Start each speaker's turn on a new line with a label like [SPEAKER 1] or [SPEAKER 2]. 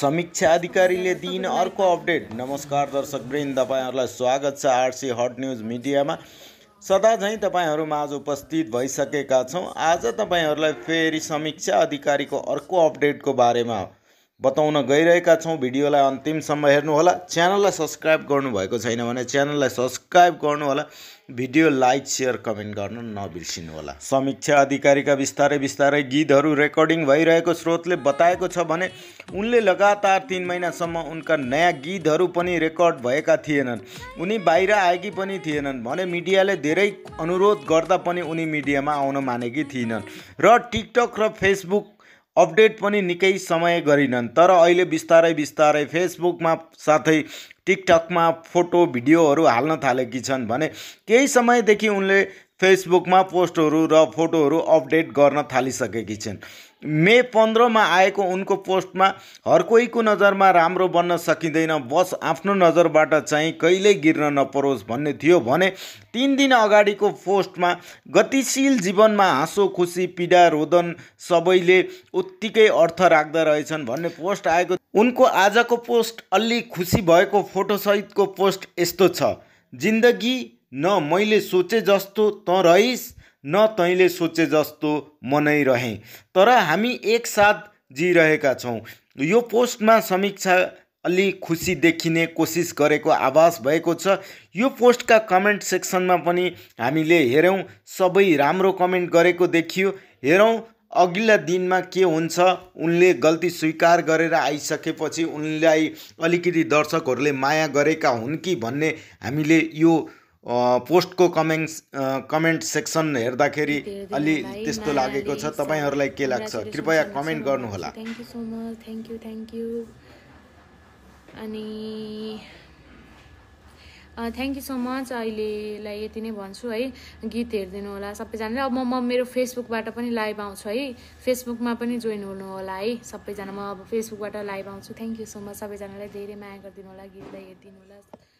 [SPEAKER 1] समीक्षा अधिकारीले दिइन अर्को अपडेट नमस्कार दर्शक ब्रेन तपाईँहरूलाई स्वागत छ आरसी हट न्युज मिडियामा सदा झैँ तपाईँहरूमा आज उपस्थित भइसकेका छौँ आज तपाईँहरूलाई फेरि समीक्षा अधिकारीको अर्को अपडेटको बारेमा बताउन गइरहेका छौँ भिडियोलाई अन्तिमसम्म हेर्नुहोला च्यानललाई सब्सक्राइब गर्नुभएको छैन भने च्यानललाई सब्सक्राइब गर्नुहोला भिडियो लाइक सेयर कमेन्ट गर्न नबिर्सिनुहोला समीक्षा अधिकारीका बिस्तारै बिस्तारै गीतहरू रेकर्डिङ भइरहेको स्रोतले बताएको छ भने उनले लगातार तिन महिनासम्म उनका नयाँ गीतहरू पनि रेकर्ड भएका थिएनन् उनी बाहिर आएकी पनि थिएनन् भने मिडियाले धेरै अनुरोध गर्दा पनि उनी मिडियामा आउन मानेकी थिएनन् र टिकटक र फेसबुक अपडेट पनि निकै समय गरिनन् तर अहिले बिस्तारै बिस्तारै फेसबुकमा साथै टिकटकमा फोटो भिडियोहरू हाल्न थालेकी छन् भने केही समयदेखि उनले फेसबुकमा पोस्टहरू र फोटोहरू अपडेट गर्न थालिसकेकी छिन् मे पन्ध्रमा आएको उनको पोस्टमा हर कोहीको नजरमा राम्रो बन्न सकिँदैन बस आफ्नो नजरबाट चाहिँ कहिल्यै गिर्न नपरोस् भन्ने थियो भने तिन दिन अगाडिको पोस्टमा गतिशील जीवनमा हाँसो खुसी पीडा रोदन सबैले उत्तिकै अर्थ राख्दा रहेछन् भन्ने पोस्ट आएको उनको आजको पोस्ट अलि खुसी भएको फोटोसहितको पोस्ट यस्तो छ जिन्दगी न मैले सोचे जस्तो त रहिस् न तैँले सोचे जस्तो मनै नै रहेँ तर हामी एकसाथ जिरहेका छौँ यो पोस्टमा समीक्षा अलि खुसी देखिने कोसिस गरेको आभास भएको छ यो पोस्टका कमेन्ट सेक्सनमा पनि हामीले हेऱ्यौँ सबै राम्रो कमेन्ट गरेको देखियो हेरौँ अघिल्ला दिनमा के हुन्छ उनले गल्ती स्वीकार गरेर आइसकेपछि उनलाई अलिकति दर्शकहरूले माया गरेका हुन् कि भन्ने हामीले यो पोस्टको कमेन्ट कमेन्ट सेक्सन हेर्दाखेरि अलि त्यस्तो लागेको छ तपाईँहरूलाई के लाग्छ कृपया कमेन्ट गर्नुहोला
[SPEAKER 2] thank you so much thank you thank you अनि थ्याङ्क यू सो मच अहिलेलाई यति नै भन्छु है गीत हेरिदिनु होला सबैजनाले अब म म मेरो फेसबुकबाट पनि लाइभ आउँछु है फेसबुकमा पनि जोइन होला है सबैजना म अब फेसबुकबाट लाइभ आउँछु थ्याङ्क यू सो मच सबैजनालाई धेरै माया गरिदिनु होला गीतलाई हेरिदिनु होला